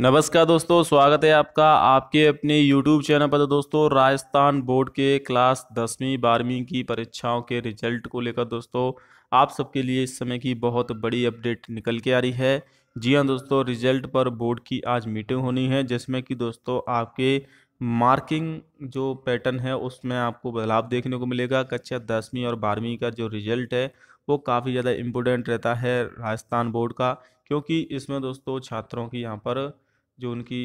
नमस्कार दोस्तों स्वागत है आपका आपके अपने YouTube चैनल पर तो दोस्तों राजस्थान बोर्ड के क्लास दसवीं बारहवीं की परीक्षाओं के रिजल्ट को लेकर दोस्तों आप सबके लिए इस समय की बहुत बड़ी अपडेट निकल के आ रही है जी हाँ दोस्तों रिजल्ट पर बोर्ड की आज मीटिंग होनी है जिसमें कि दोस्तों आपके मार्किंग जो पैटर्न है उसमें आपको बदलाव देखने को मिलेगा कक्षा दसवीं और बारहवीं का जो रिजल्ट है वो काफ़ी ज़्यादा इम्पोर्टेंट रहता है राजस्थान बोर्ड का क्योंकि इसमें दोस्तों छात्रों की यहाँ पर जो उनकी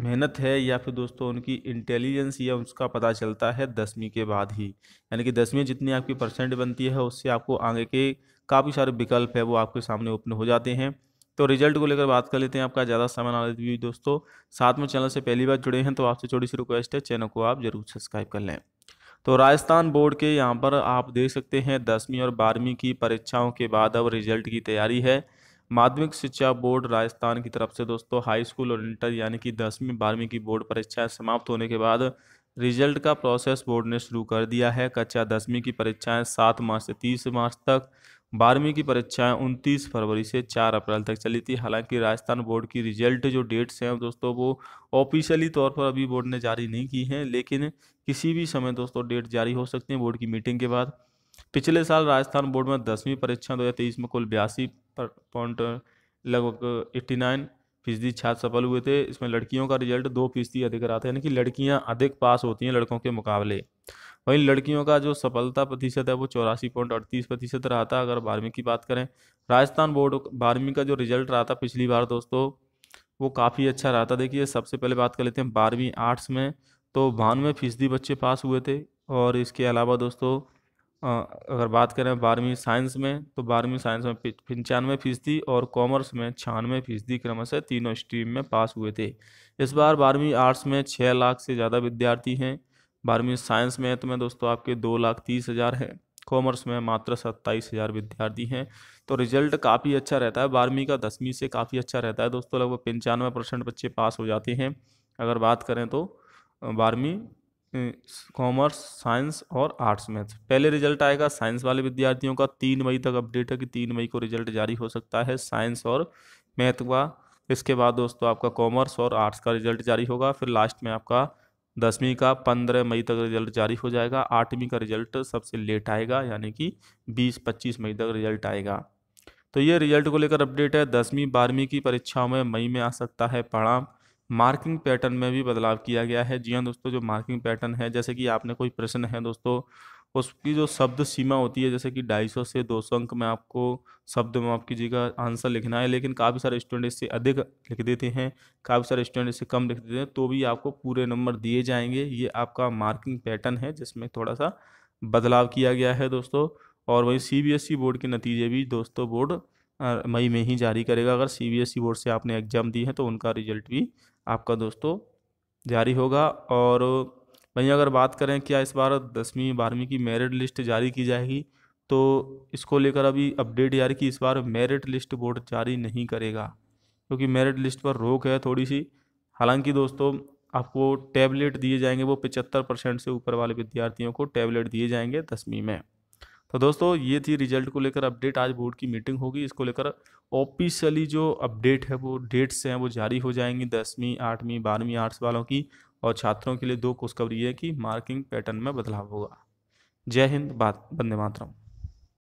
मेहनत है या फिर दोस्तों उनकी इंटेलिजेंस या उसका पता चलता है दसवीं के बाद ही यानी कि दसवीं जितनी आपकी परसेंट बनती है उससे आपको आगे के काफ़ी सारे विकल्प है वो आपके सामने ओपन हो जाते हैं तो रिजल्ट को लेकर बात कर लेते हैं आपका ज़्यादा समय ना लेते हुए दोस्तों साथ में चैनल से पहली बार जुड़े हैं तो आपसे छोटी सी रिक्वेस्ट है चैनल को आप जरूर सब्सक्राइब कर लें तो राजस्थान बोर्ड के यहाँ पर आप देख सकते हैं दसवीं और बारहवीं की परीक्षाओं के बाद अब रिजल्ट की तैयारी है माध्यमिक शिक्षा बोर्ड राजस्थान की तरफ से दोस्तों हाई स्कूल और इंटर यानी कि दसवीं बारहवीं की बोर्ड परीक्षाएं समाप्त होने के बाद रिजल्ट का प्रोसेस बोर्ड ने शुरू कर दिया है कक्षा दसवीं की परीक्षाएं सात मार्च से तीस मार्च तक बारहवीं की परीक्षाएं उनतीस फरवरी से चार अप्रैल तक चली थी हालांकि राजस्थान बोर्ड की रिजल्ट जो डेट्स हैं दोस्तों वो ऑफिशियली तौर पर अभी बोर्ड ने जारी नहीं की हैं लेकिन किसी भी समय दोस्तों डेट जारी हो सकती है बोर्ड की मीटिंग के बाद पिछले साल राजस्थान बोर्ड में दसवीं परीक्षा दो हज़ार में कुल बयासी पॉइंट लगभग एट्टी नाइन फीसदी छात्र सफल हुए थे इसमें लड़कियों का रिजल्ट दो फीसदी अधिक रहा था यानी कि लड़कियां अधिक पास होती हैं लड़कों के मुकाबले वहीं लड़कियों का जो सफलता प्रतिशत है वो चौरासी पॉइंट अड़तीस प्रतिशत रहा था अगर बारहवीं की बात करें राजस्थान बोर्ड बारहवीं का जो रिजल्ट रहा था पिछली बार दोस्तों वो काफ़ी अच्छा रहा था देखिए सबसे पहले बात कर लेते हैं बारहवीं आर्ट्स में तो बानवे फीसदी बच्चे पास हुए थे और इसके अलावा दोस्तों अगर बात करें बारहवीं साइंस में तो बारहवीं साइंस में पंचानवे फीसदी और कॉमर्स में छियानवे फीसदी क्रमशः तीनों स्ट्रीम में पास हुए थे इस बार बारहवीं आर्ट्स में छः लाख से ज़्यादा विद्यार्थी हैं बारहवीं साइंस में तो मैं दोस्तों आपके दो लाख तीस हज़ार हैं कॉमर्स में मात्र सत्ताईस हज़ार विद्यार्थी हैं तो रिजल्ट काफ़ी अच्छा रहता है बारहवीं का दसवीं से काफ़ी अच्छा रहता है दोस्तों लगभग पंचानवे परसेंट बच्चे पास हो जाते हैं अगर बात करें तो बारहवीं कॉमर्स साइंस और आर्ट्स मैथ पहले रिजल्ट आएगा साइंस वाले विद्यार्थियों का तीन मई तक अपडेट है कि तीन मई को रिजल्ट जारी हो सकता है साइंस और मैथ का इसके बाद दोस्तों आपका कॉमर्स और आर्ट्स का रिजल्ट जारी होगा फिर लास्ट में आपका दसवीं का पंद्रह मई तक रिजल्ट जारी हो जाएगा आठवीं का रिजल्ट सबसे लेट आएगा यानी कि बीस पच्चीस मई तक रिजल्ट आएगा तो ये रिजल्ट को लेकर अपडेट है दसवीं बारहवीं की परीक्षाओं में मई में आ सकता है परिणाम मार्किंग पैटर्न में भी बदलाव किया गया है जी हाँ दोस्तों जो मार्किंग पैटर्न है जैसे कि आपने कोई प्रश्न है दोस्तों उसकी जो शब्द सीमा होती है जैसे कि 250 से 200 अंक में आपको शब्द में आपकी जी का आंसर लिखना है लेकिन काफ़ी सारे स्टूडेंट इससे अधिक लिख देते हैं काफ़ी सारे स्टूडेंट इससे कम लिख देते हैं तो भी आपको पूरे नंबर दिए जाएंगे ये आपका मार्किंग पैटर्न है जिसमें थोड़ा सा बदलाव किया गया है दोस्तों और वहीं सी बोर्ड के नतीजे भी दोस्तों बोर्ड मई में ही जारी करेगा अगर सी बोर्ड से आपने एग्ज़ाम दी है तो उनका रिजल्ट भी आपका दोस्तों जारी होगा और वहीं अगर बात करें क्या इस बार दसवीं बारहवीं की मेरिट लिस्ट जारी की जाएगी तो इसको लेकर अभी अपडेट यार कि इस बार मेरिट लिस्ट बोर्ड जारी नहीं करेगा क्योंकि मेरिट लिस्ट पर रोक है थोड़ी सी हालांकि दोस्तों आपको टैबलेट दिए जाएंगे वो पचहत्तर परसेंट से ऊपर वाले विद्यार्थियों को टैबलेट दिए जाएंगे दसवीं में तो दोस्तों ये थी रिजल्ट को लेकर अपडेट आज बोर्ड की मीटिंग होगी इसको लेकर ऑफिशियली जो अपडेट है वो डेट्स हैं वो जारी हो जाएंगी दसवीं आठवीं बारहवीं आर्ट्स वालों की और छात्रों के लिए दो खुशखबरी है कि मार्किंग पैटर्न में बदलाव होगा जय हिंद बात बंदे मातरम